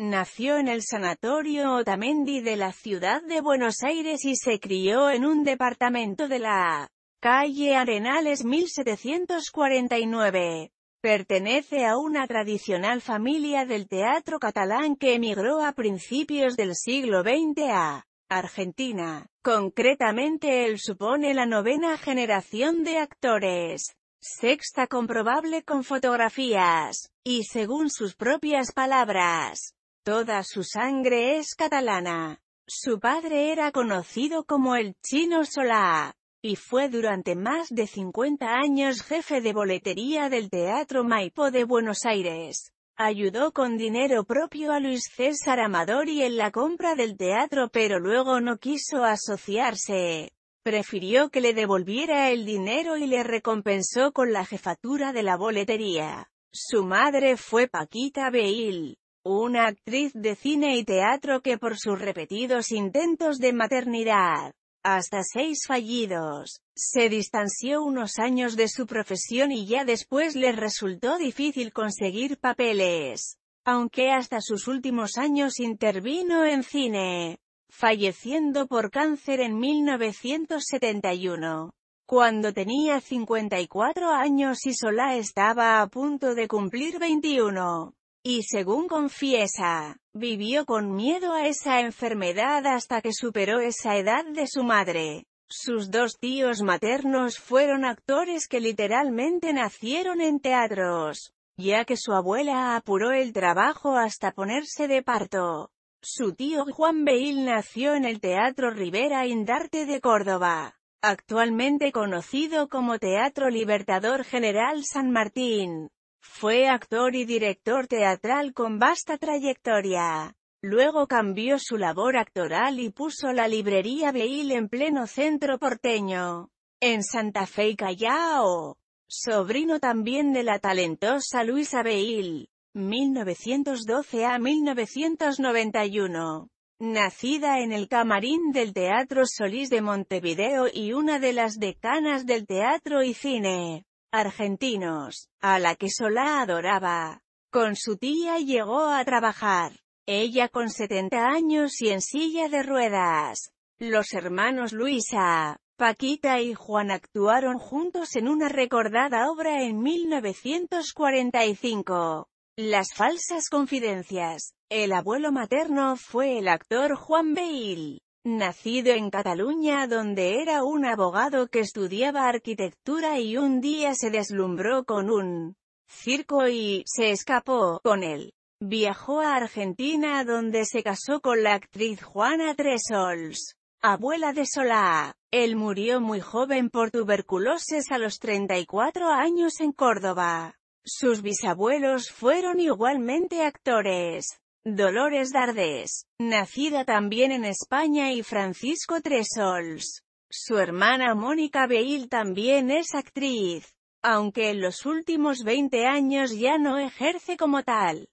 Nació en el Sanatorio Otamendi de la ciudad de Buenos Aires y se crió en un departamento de la calle Arenales 1749. Pertenece a una tradicional familia del teatro catalán que emigró a principios del siglo XX a Argentina. Concretamente él supone la novena generación de actores sexta comprobable con fotografías, y según sus propias palabras, Toda su sangre es catalana. Su padre era conocido como el Chino Solá, y fue durante más de 50 años jefe de boletería del Teatro Maipo de Buenos Aires. Ayudó con dinero propio a Luis César Amadori en la compra del teatro pero luego no quiso asociarse. Prefirió que le devolviera el dinero y le recompensó con la jefatura de la boletería. Su madre fue Paquita Beil, una actriz de cine y teatro que por sus repetidos intentos de maternidad, hasta seis fallidos, se distanció unos años de su profesión y ya después le resultó difícil conseguir papeles, aunque hasta sus últimos años intervino en cine, falleciendo por cáncer en 1971. Cuando tenía 54 años y sola estaba a punto de cumplir 21 y según confiesa, vivió con miedo a esa enfermedad hasta que superó esa edad de su madre. Sus dos tíos maternos fueron actores que literalmente nacieron en teatros, ya que su abuela apuró el trabajo hasta ponerse de parto. Su tío Juan Beil nació en el Teatro Rivera Indarte de Córdoba, actualmente conocido como Teatro Libertador General San Martín. Fue actor y director teatral con vasta trayectoria. Luego cambió su labor actoral y puso la librería Beil en pleno centro porteño, en Santa Fe y Callao. Sobrino también de la talentosa Luisa Beil, 1912 a 1991. Nacida en el camarín del Teatro Solís de Montevideo y una de las decanas del teatro y cine argentinos, a la que sola adoraba. Con su tía llegó a trabajar, ella con 70 años y en silla de ruedas. Los hermanos Luisa, Paquita y Juan actuaron juntos en una recordada obra en 1945. Las falsas confidencias. El abuelo materno fue el actor Juan Beil. Nacido en Cataluña donde era un abogado que estudiaba arquitectura y un día se deslumbró con un circo y se escapó con él. Viajó a Argentina donde se casó con la actriz Juana Tresols, abuela de Solá. Él murió muy joven por tuberculosis a los 34 años en Córdoba. Sus bisabuelos fueron igualmente actores. Dolores Dardés, nacida también en España y Francisco Tresols. Su hermana Mónica Beil también es actriz, aunque en los últimos 20 años ya no ejerce como tal.